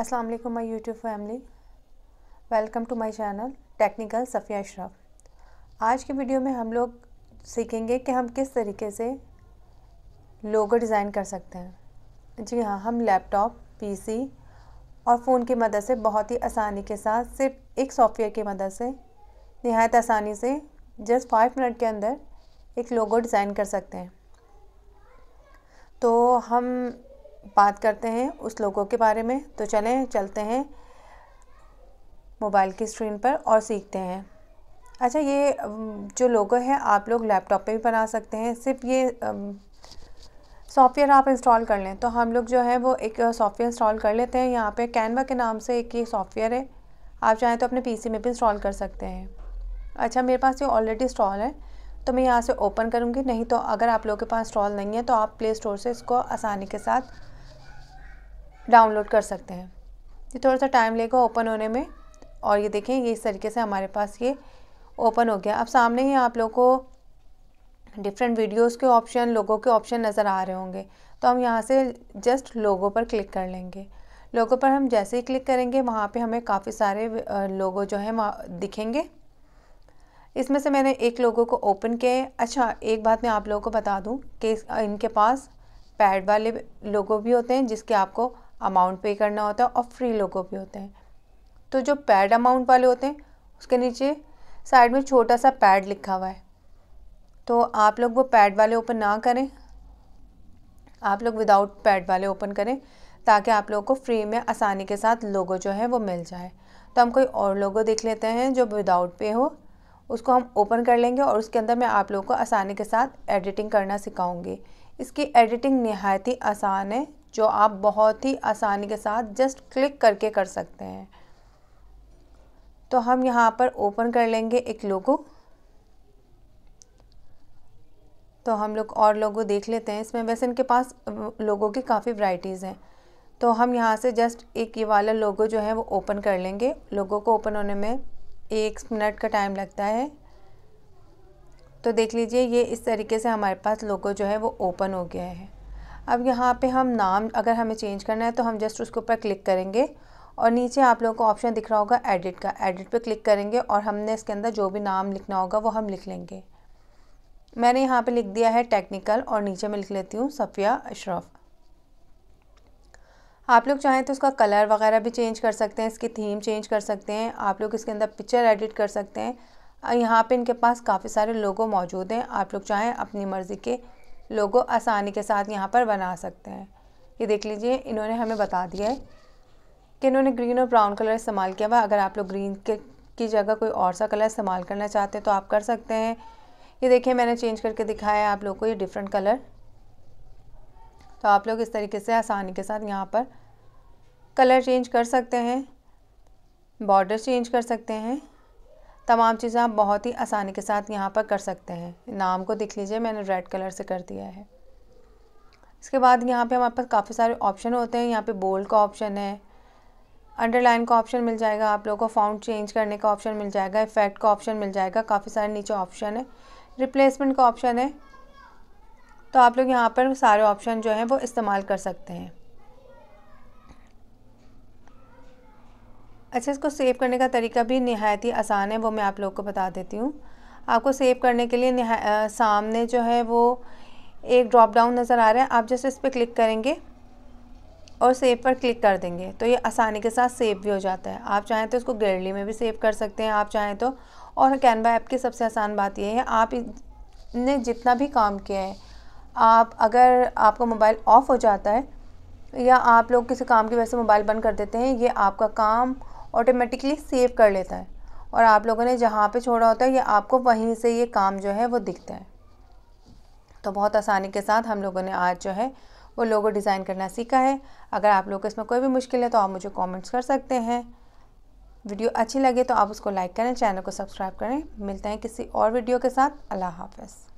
अस्सलाम वालेकुम my YouTube family welcome to my channel technical Safiya Ashraf आज के वीडियो में हम लोग सीखेंगे कि हम किस तरीके से लोगो डिज़ाइन कर सकते हैं जी हाँ हम लैपटॉप पीसी और फ़ोन की मदद से बहुत ही आसानी के साथ सिर्फ एक सॉफ्टवेयर की मदद से नहायत आसानी से जस्ट फाइव मिनट के अंदर एक लोगो डिज़ाइन कर सकते हैं तो हम बात करते हैं उस लोगों के बारे में तो चलें चलते हैं मोबाइल की स्क्रीन पर और सीखते हैं अच्छा ये जो लोगो है आप लोग लैपटॉप पे भी बना सकते हैं सिर्फ ये सॉफ्टवेयर आप इंस्टॉल कर लें तो हम लोग जो है वो एक सॉफ्टवेयर इंस्टॉल कर लेते हैं यहाँ पे कैनवा के नाम से एक ये सॉफ्टवेयर है आप चाहें तो अपने पीसी में भी इंस्टॉल कर सकते हैं अच्छा मेरे पास ये ऑलरेडी इंस्टॉल है तो मैं यहाँ से ओपन करूँगी नहीं तो अगर आप लोगों के पास इंस्टॉल नहीं है तो आप प्ले स्टोर से इसको आसानी के साथ डाउनलोड कर सकते हैं ये थोड़ा सा टाइम लेगा ओपन होने में और ये देखें ये इस तरीके से हमारे पास ये ओपन हो गया अब सामने ही आप लोग को डिफरेंट वीडियोस के ऑप्शन लोगों के ऑप्शन नज़र आ रहे होंगे तो हम यहाँ से जस्ट लोगों पर क्लिक कर लेंगे लोगों पर हम जैसे ही क्लिक करेंगे वहाँ पे हमें काफ़ी सारे लोगों जो हैं दिखेंगे इसमें से मैंने एक लोगों को ओपन किए अच्छा एक बात मैं आप लोगों को बता दूँ कि इनके पास पैड वाले लोगों भी होते हैं जिसके आपको अमाउंट पे करना होता है और फ्री लोगो भी होते हैं तो जो पैड अमाउंट वाले होते हैं उसके नीचे साइड में छोटा सा पैड लिखा हुआ है तो आप लोग वो पैड वाले ओपन ना करें आप लोग विदाउट पैड वाले ओपन करें ताकि आप लोगों को फ्री में आसानी के साथ लोगो जो है वो मिल जाए तो हम कोई और लोगो देख लेते हैं जो विदाउट पे हो उसको हम ओपन कर लेंगे और उसके अंदर मैं आप लोगों को आसानी के साथ एडिटिंग करना सिखाऊंगी इसकी एडिटिंग नहायत ही आसान है जो आप बहुत ही आसानी के साथ जस्ट क्लिक करके कर सकते हैं तो हम यहाँ पर ओपन कर लेंगे एक लोगो तो हम लोग और लोगो देख लेते हैं इसमें वैसे इनके पास लोगों की काफ़ी वैरायटीज़ हैं तो हम यहाँ से जस्ट एक ये वाला लोगो जो है वो ओपन कर लेंगे लोगों को ओपन होने में एक मिनट का टाइम लगता है तो देख लीजिए ये इस तरीके से हमारे पास लोगो जो है वो ओपन हो गया है अब यहाँ पे हम नाम अगर हमें चेंज करना है तो हम जस्ट उसके ऊपर क्लिक करेंगे और नीचे आप लोगों को ऑप्शन दिख रहा होगा एडिट का एडिट पे क्लिक करेंगे और हमने इसके अंदर जो भी नाम लिखना होगा वो हम लिख लेंगे मैंने यहाँ पे लिख दिया है टेक्निकल और नीचे मैं लिख लेती हूँ सफ़िया अशरफ आप लोग चाहें तो उसका कलर वगैरह भी चेंज कर सकते हैं इसकी थीम चेंज कर सकते हैं आप लोग इसके अंदर पिक्चर एडिट कर सकते हैं यहाँ पर इनके पास काफ़ी सारे लोगों मौजूद हैं आप लोग चाहें अपनी मर्ज़ी के लोगो आसानी के साथ यहाँ पर बना सकते हैं ये देख लीजिए इन्होंने हमें बता दिया है कि इन्होंने ग्रीन और ब्राउन कलर इस्तेमाल किया हुआ अगर आप लोग ग्रीन के की जगह कोई और सा कलर इस्तेमाल करना चाहते हैं तो आप कर सकते हैं ये देखिए मैंने चेंज करके दिखाया है आप लोग को ये डिफरेंट कलर तो आप लोग इस तरीके से आसानी के साथ यहाँ पर कलर चेंज कर सकते हैं बॉर्डर चेंज कर सकते हैं तमाम चीज़ें आप बहुत ही आसानी के साथ यहाँ पर कर सकते हैं नाम को देख लीजिए मैंने रेड कलर से कर दिया है इसके बाद यहाँ पे हमारे पास काफ़ी सारे ऑप्शन होते हैं यहाँ पे बोल्ड का ऑप्शन है अंडरलाइन का ऑप्शन मिल जाएगा आप लोगों को फाउंड चेंज करने का ऑप्शन मिल जाएगा इफेक्ट का ऑप्शन मिल जाएगा काफ़ी सारे नीचे ऑप्शन है रिप्लेसमेंट का ऑप्शन है तो आप लोग यहाँ पर सारे ऑप्शन जो हैं वो इस्तेमाल कर सकते हैं अच्छा इसको सेव करने का तरीका भी नहायत ही आसान है वो मैं आप लोग को बता देती हूँ आपको सेव करने के लिए आ, सामने जो है वो एक ड्रॉप डाउन नज़र आ रहा है आप जैसे इस पर क्लिक करेंगे और सेव पर क्लिक कर देंगे तो ये आसानी के साथ सेव भी हो जाता है आप चाहें तो इसको गैलरी में भी सेव कर सकते हैं आप चाहें तो और कैनवा ऐप की सबसे आसान बात ये है आप ने जितना भी काम किया है आप अगर आपका मोबाइल ऑफ़ हो जाता है या आप लोग किसी काम की वजह से मोबाइल बंद कर देते हैं ये आपका काम ऑटोमेटिकली सेव कर लेता है और आप लोगों ने जहाँ पे छोड़ा होता है ये आपको वहीं से ये काम जो है वो दिखता है तो बहुत आसानी के साथ हम लोगों ने आज जो है वो लोगो डिज़ाइन करना सीखा है अगर आप लोग इसमें कोई भी मुश्किल है तो आप मुझे कमेंट्स कर सकते हैं वीडियो अच्छी लगे तो आप उसको लाइक करें चैनल को सब्सक्राइब करें मिलते हैं किसी और वीडियो के साथ अल्लाह हाफिज़